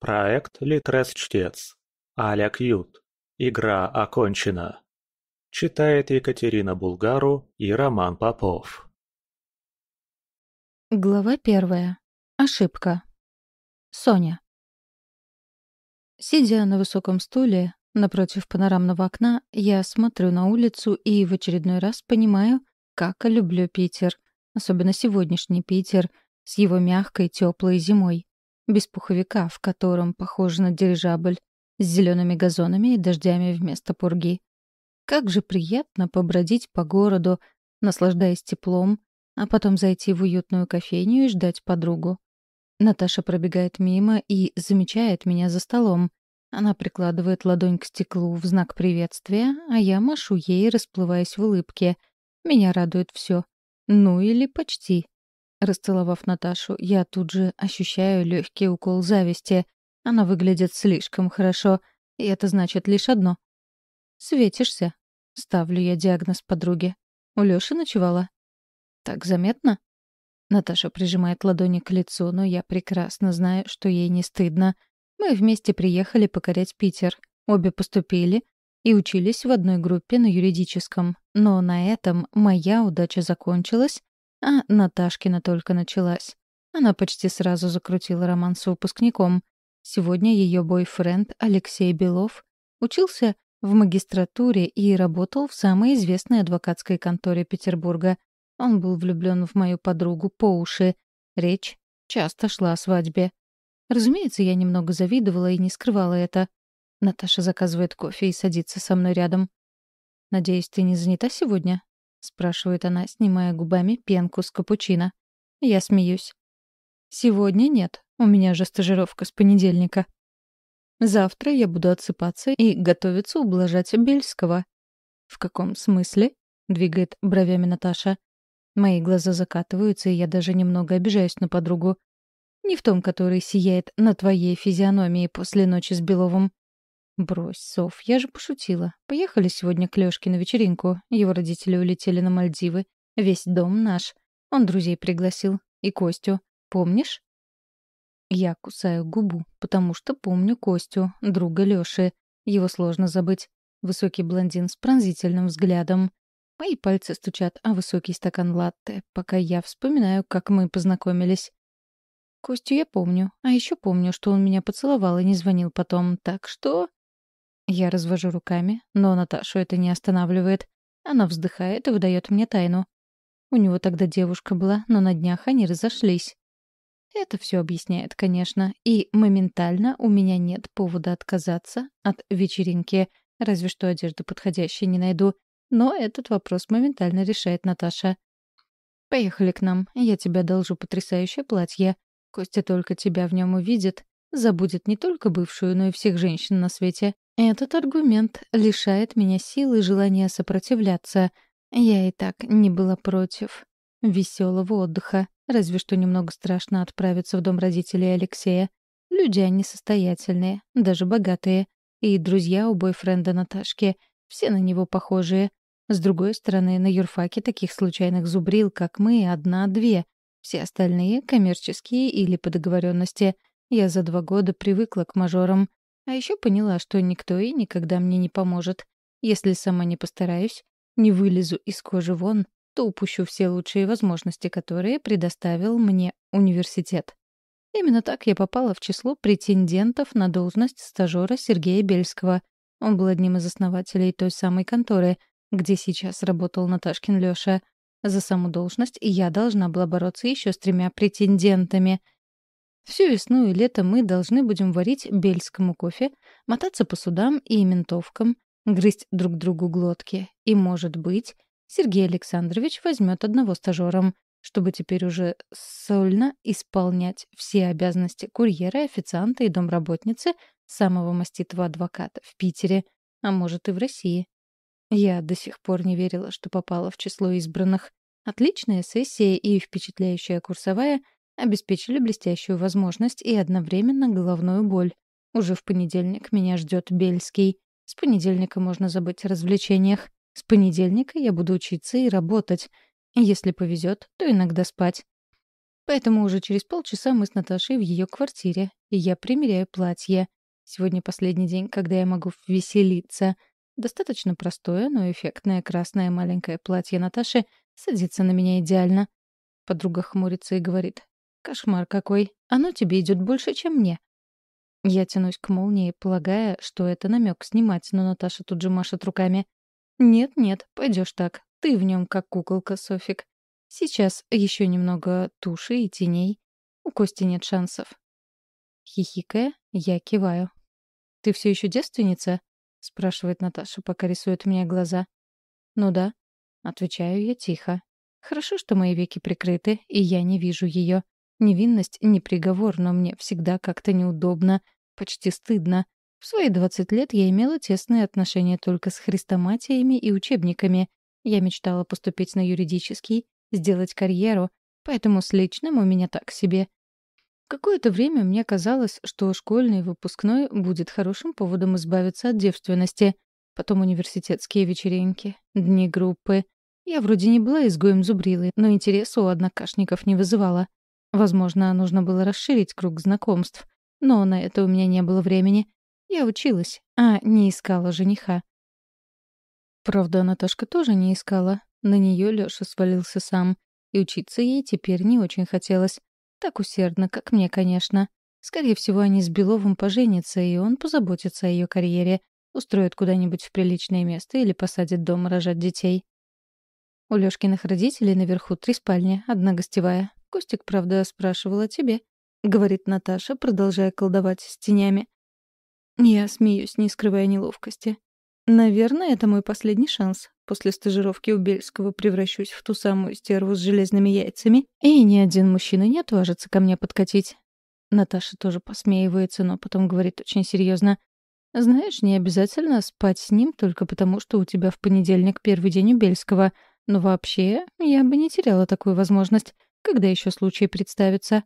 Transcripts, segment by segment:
Проект «Литрес-чтец». Аля Кьют. Игра окончена. Читает Екатерина Булгару и Роман Попов. Глава первая. Ошибка. Соня. Сидя на высоком стуле, напротив панорамного окна, я смотрю на улицу и в очередной раз понимаю, как люблю Питер. Особенно сегодняшний Питер с его мягкой, теплой зимой без пуховика, в котором похоже на дирижабль, с зелеными газонами и дождями вместо пурги. Как же приятно побродить по городу, наслаждаясь теплом, а потом зайти в уютную кофейню и ждать подругу. Наташа пробегает мимо и замечает меня за столом. Она прикладывает ладонь к стеклу в знак приветствия, а я машу ей, расплываясь в улыбке. Меня радует все. Ну или почти. Расцеловав Наташу, я тут же ощущаю легкий укол зависти. Она выглядит слишком хорошо, и это значит лишь одно. «Светишься», — ставлю я диагноз подруге. «У Лёши ночевала». «Так заметно?» Наташа прижимает ладони к лицу, но я прекрасно знаю, что ей не стыдно. Мы вместе приехали покорять Питер. Обе поступили и учились в одной группе на юридическом. Но на этом моя удача закончилась, а Наташкина только началась. Она почти сразу закрутила роман с выпускником. Сегодня ее бойфренд Алексей Белов учился в магистратуре и работал в самой известной адвокатской конторе Петербурга. Он был влюблен в мою подругу по уши. Речь часто шла о свадьбе. Разумеется, я немного завидовала и не скрывала это. Наташа заказывает кофе и садится со мной рядом. «Надеюсь, ты не занята сегодня?» — спрашивает она, снимая губами пенку с капучино. Я смеюсь. «Сегодня нет. У меня же стажировка с понедельника. Завтра я буду отсыпаться и готовиться ублажать Бельского». «В каком смысле?» — двигает бровями Наташа. Мои глаза закатываются, и я даже немного обижаюсь на подругу. Не в том, который сияет на твоей физиономии после ночи с Беловым. «Брось, Соф, я же пошутила. Поехали сегодня к Лёшке на вечеринку. Его родители улетели на Мальдивы. Весь дом наш. Он друзей пригласил. И Костю. Помнишь?» Я кусаю губу, потому что помню Костю, друга Лёши. Его сложно забыть. Высокий блондин с пронзительным взглядом. Мои пальцы стучат о а высокий стакан латте, пока я вспоминаю, как мы познакомились. Костю я помню, а еще помню, что он меня поцеловал и не звонил потом, так что... Я развожу руками, но Наташу это не останавливает. Она вздыхает и выдает мне тайну. У него тогда девушка была, но на днях они разошлись. Это все объясняет, конечно, и моментально у меня нет повода отказаться от вечеринки, разве что одежду подходящей не найду. Но этот вопрос моментально решает Наташа. «Поехали к нам, я тебе одолжу потрясающее платье. Костя только тебя в нем увидит, забудет не только бывшую, но и всех женщин на свете. Этот аргумент лишает меня сил и желания сопротивляться. Я и так не была против веселого отдыха, разве что немного страшно отправиться в дом родителей Алексея. Люди они состоятельные, даже богатые. И друзья у бойфренда Наташки, все на него похожие. С другой стороны, на юрфаке таких случайных зубрил, как мы, одна-две. Все остальные — коммерческие или по договоренности — я за два года привыкла к мажорам, а еще поняла, что никто и никогда мне не поможет. Если сама не постараюсь, не вылезу из кожи вон, то упущу все лучшие возможности, которые предоставил мне университет. Именно так я попала в число претендентов на должность стажера Сергея Бельского. Он был одним из основателей той самой конторы, где сейчас работал Наташкин Лёша. За саму должность я должна была бороться еще с тремя претендентами — Всю весну и лето мы должны будем варить бельскому кофе, мотаться по судам и ментовкам, грызть друг другу глотки. И, может быть, Сергей Александрович возьмет одного стажером, чтобы теперь уже сольно исполнять все обязанности курьера, официанта и домработницы самого маститого адвоката в Питере, а может и в России. Я до сих пор не верила, что попала в число избранных. Отличная сессия и впечатляющая курсовая — обеспечили блестящую возможность и одновременно головную боль. Уже в понедельник меня ждет Бельский. С понедельника можно забыть о развлечениях. С понедельника я буду учиться и работать. Если повезет, то иногда спать. Поэтому уже через полчаса мы с Наташей в ее квартире, и я примеряю платье. Сегодня последний день, когда я могу веселиться. Достаточно простое, но эффектное красное маленькое платье Наташи садится на меня идеально. Подруга хмурится и говорит, Кошмар какой. Оно тебе идет больше, чем мне. Я тянусь к молнии, полагая, что это намек снимать, но Наташа тут же машет руками. Нет-нет, пойдешь так. Ты в нем как куколка, Софик. Сейчас еще немного туши и теней. У Кости нет шансов. Хихикая, я киваю. «Ты все еще девственница?» — спрашивает Наташа, пока рисует мне глаза. «Ну да», — отвечаю я тихо. «Хорошо, что мои веки прикрыты, и я не вижу ее. Невинность — не приговор, но мне всегда как-то неудобно, почти стыдно. В свои 20 лет я имела тесные отношения только с хрестоматиями и учебниками. Я мечтала поступить на юридический, сделать карьеру, поэтому с личным у меня так себе. Какое-то время мне казалось, что школьный выпускной будет хорошим поводом избавиться от девственности. Потом университетские вечеринки, дни группы. Я вроде не была изгоем зубрилой, но интереса у однокашников не вызывала. Возможно, нужно было расширить круг знакомств, но на это у меня не было времени. Я училась, а не искала жениха. Правда, Наташка тоже не искала. На нее Лёша свалился сам. И учиться ей теперь не очень хотелось. Так усердно, как мне, конечно. Скорее всего, они с Беловым поженятся, и он позаботится о ее карьере, устроит куда-нибудь в приличное место или посадит дома рожать детей. У Лёшкиных родителей наверху три спальни, одна гостевая. Костик, правда, спрашивал о тебе», — говорит Наташа, продолжая колдовать с тенями. Я смеюсь, не скрывая неловкости. Наверное, это мой последний шанс. После стажировки у Бельского превращусь в ту самую стерву с железными яйцами, и ни один мужчина не отважится ко мне подкатить. Наташа тоже посмеивается, но потом говорит очень серьезно. «Знаешь, не обязательно спать с ним только потому, что у тебя в понедельник первый день у Бельского. Но вообще, я бы не теряла такую возможность. Когда еще случаи представятся?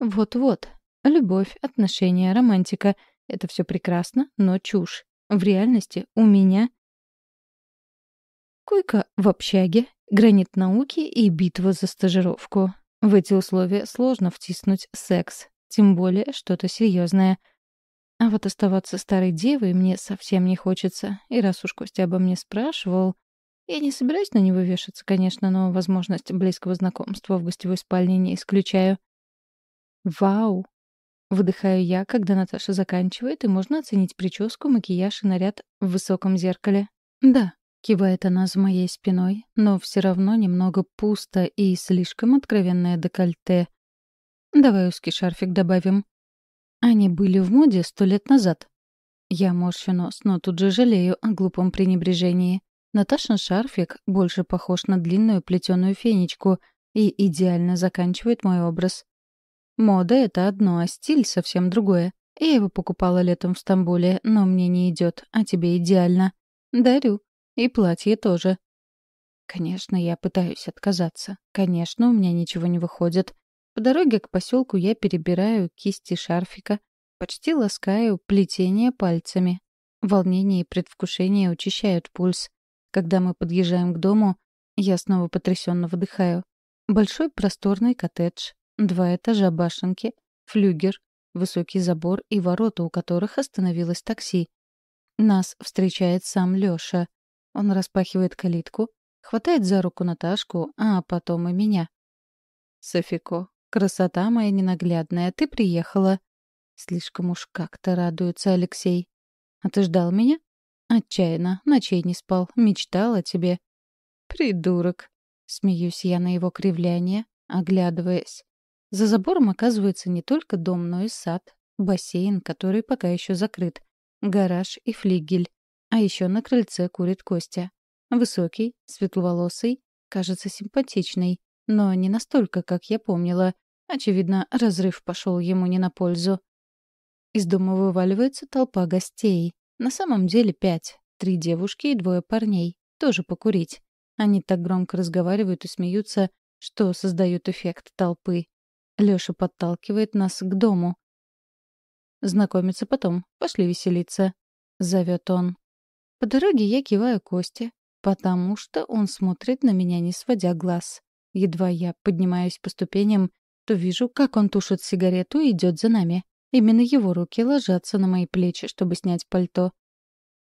Вот-вот. Любовь, отношения, романтика — это все прекрасно, но чушь. В реальности у меня... Койка в общаге, гранит науки и битва за стажировку. В эти условия сложно втиснуть секс, тем более что-то серьезное. А вот оставаться старой девой мне совсем не хочется. И раз уж Костя обо мне спрашивал... Я не собираюсь на него вешаться, конечно, но возможность близкого знакомства в гостевой спальне не исключаю. «Вау!» Выдыхаю я, когда Наташа заканчивает, и можно оценить прическу, макияж и наряд в высоком зеркале. «Да», — кивает она за моей спиной, но все равно немного пусто и слишком откровенное декольте. «Давай узкий шарфик добавим». Они были в моде сто лет назад. Я морщу нос, но тут же жалею о глупом пренебрежении. Наташин шарфик больше похож на длинную плетеную фенечку и идеально заканчивает мой образ. Мода — это одно, а стиль — совсем другое. Я его покупала летом в Стамбуле, но мне не идет, а тебе идеально. Дарю. И платье тоже. Конечно, я пытаюсь отказаться. Конечно, у меня ничего не выходит. По дороге к поселку я перебираю кисти шарфика, почти ласкаю плетение пальцами. Волнение и предвкушение учащают пульс. Когда мы подъезжаем к дому, я снова потрясенно выдыхаю. Большой просторный коттедж, два этажа башенки, флюгер, высокий забор и ворота, у которых остановилось такси. Нас встречает сам Лёша. Он распахивает калитку, хватает за руку Наташку, а потом и меня. «Софико, красота моя ненаглядная, ты приехала». Слишком уж как-то радуется Алексей. «А ты ждал меня?» Отчаянно, ночей не спал, мечтал о тебе. Придурок. Смеюсь я на его кривляние, оглядываясь. За забором оказывается не только дом, но и сад, бассейн, который пока еще закрыт, гараж и флигель. А еще на крыльце курит Костя. Высокий, светловолосый, кажется симпатичный, но не настолько, как я помнила. Очевидно, разрыв пошел ему не на пользу. Из дома вываливается толпа гостей. На самом деле пять. Три девушки и двое парней. Тоже покурить. Они так громко разговаривают и смеются, что создают эффект толпы. Лёша подталкивает нас к дому. «Знакомиться потом. Пошли веселиться», — зовёт он. По дороге я киваю Косте, потому что он смотрит на меня, не сводя глаз. Едва я поднимаюсь по ступеням, то вижу, как он тушит сигарету и идёт за нами. Именно его руки ложатся на мои плечи, чтобы снять пальто.